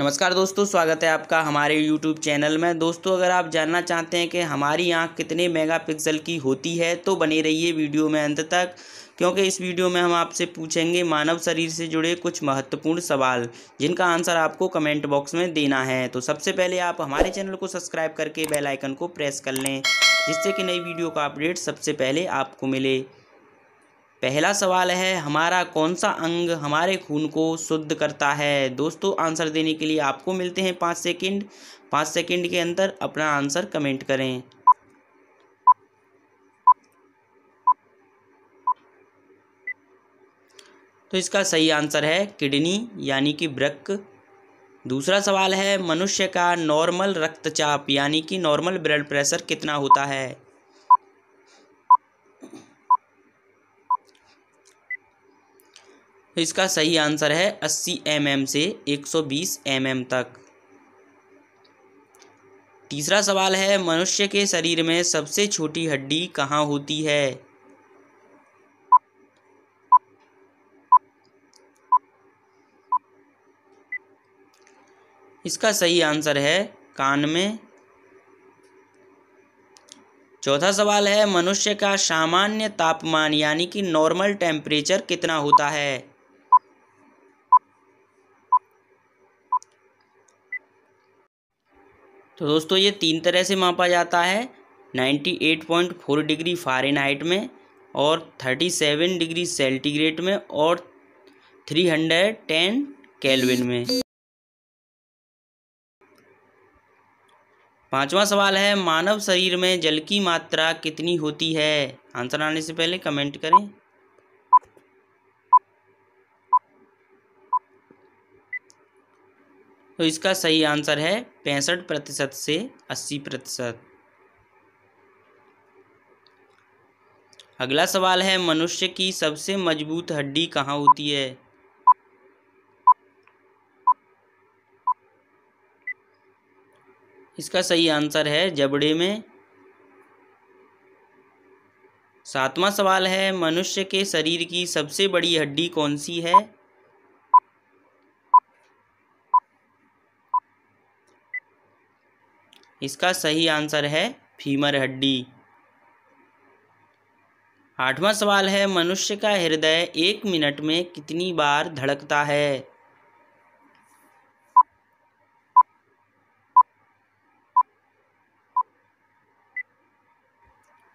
नमस्कार दोस्तों स्वागत है आपका हमारे यूट्यूब चैनल में दोस्तों अगर आप जानना चाहते हैं कि हमारी आँख कितने मेगापिक्सल की होती है तो बने रहिए वीडियो में अंत तक क्योंकि इस वीडियो में हम आपसे पूछेंगे मानव शरीर से जुड़े कुछ महत्वपूर्ण सवाल जिनका आंसर आपको कमेंट बॉक्स में देना है तो सबसे पहले आप हमारे चैनल को सब्सक्राइब करके बेलाइकन को प्रेस कर लें जिससे कि नई वीडियो का अपडेट सबसे पहले आपको मिले पहला सवाल है हमारा कौन सा अंग हमारे खून को शुद्ध करता है दोस्तों आंसर देने के लिए आपको मिलते हैं पाँच सेकंड पाँच सेकंड के अंदर अपना आंसर कमेंट करें तो इसका सही आंसर है किडनी यानी कि ब्रक दूसरा सवाल है मनुष्य का नॉर्मल रक्तचाप यानी कि नॉर्मल ब्लड प्रेशर कितना होता है तो इसका सही आंसर है 80 एम mm से 120 एम mm तक तीसरा सवाल है मनुष्य के शरीर में सबसे छोटी हड्डी कहाँ होती है इसका सही आंसर है कान में चौथा सवाल है मनुष्य का सामान्य तापमान यानी कि नॉर्मल टेम्परेचर कितना होता है तो दोस्तों ये तीन तरह से मापा जाता है 98.4 डिग्री फारेनहाइट में और 37 डिग्री सेल्टीग्रेड में और 310 केल्विन में पांचवा सवाल है मानव शरीर में जल की मात्रा कितनी होती है आंसर आने से पहले कमेंट करें तो इसका सही आंसर है पैंसठ प्रतिशत से अस्सी प्रतिशत अगला सवाल है मनुष्य की सबसे मजबूत हड्डी कहाँ होती है इसका सही आंसर है जबड़े में सातवां सवाल है मनुष्य के शरीर की सबसे बड़ी हड्डी कौन सी है इसका सही आंसर है फीमर हड्डी आठवां सवाल है मनुष्य का हृदय एक मिनट में कितनी बार धड़कता है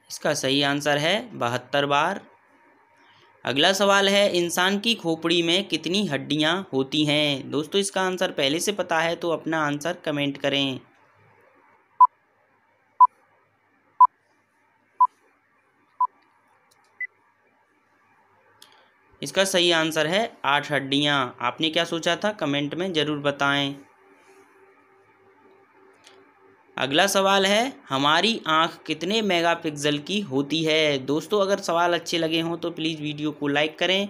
इसका सही आंसर है बहत्तर बार अगला सवाल है इंसान की खोपड़ी में कितनी हड्डियां होती हैं दोस्तों इसका आंसर पहले से पता है तो अपना आंसर कमेंट करें इसका सही आंसर है आठ हड्डियाँ आपने क्या सोचा था कमेंट में ज़रूर बताएं अगला सवाल है हमारी आंख कितने मेगापिक्सल की होती है दोस्तों अगर सवाल अच्छे लगे हों तो प्लीज़ वीडियो को लाइक करें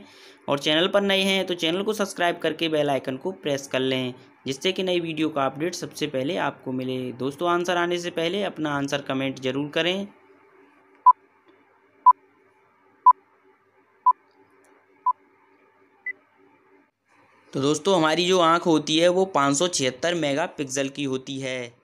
और चैनल पर नए हैं तो चैनल को सब्सक्राइब करके बेल आइकन को प्रेस कर लें जिससे कि नई वीडियो का अपडेट सबसे पहले आपको मिले दोस्तों आंसर आने से पहले अपना आंसर कमेंट ज़रूर करें तो दोस्तों हमारी जो आँख होती है वो पाँच मेगापिक्सल की होती है